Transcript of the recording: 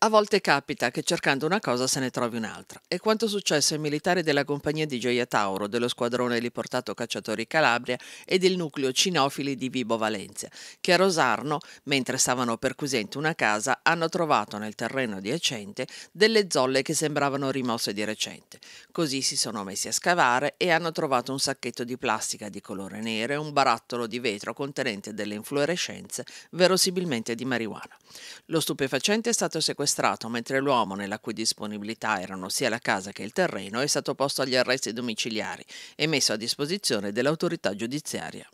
A volte capita che cercando una cosa se ne trovi un'altra. È quanto successo ai militari della compagnia di Gioia Tauro, dello squadrone riportato Cacciatori Calabria e del nucleo cinofili di Vibo Valencia, che a Rosarno, mentre stavano perquisendo una casa, hanno trovato nel terreno adiacente delle zolle che sembravano rimosse di recente. Così si sono messi a scavare e hanno trovato un sacchetto di plastica di colore nero e un barattolo di vetro contenente delle inflorescenze, verosimilmente di marijuana. Lo stupefacente è stato sequestrato sequestrato mentre l'uomo, nella cui disponibilità erano sia la casa che il terreno, è stato posto agli arresti domiciliari e messo a disposizione dell'autorità giudiziaria.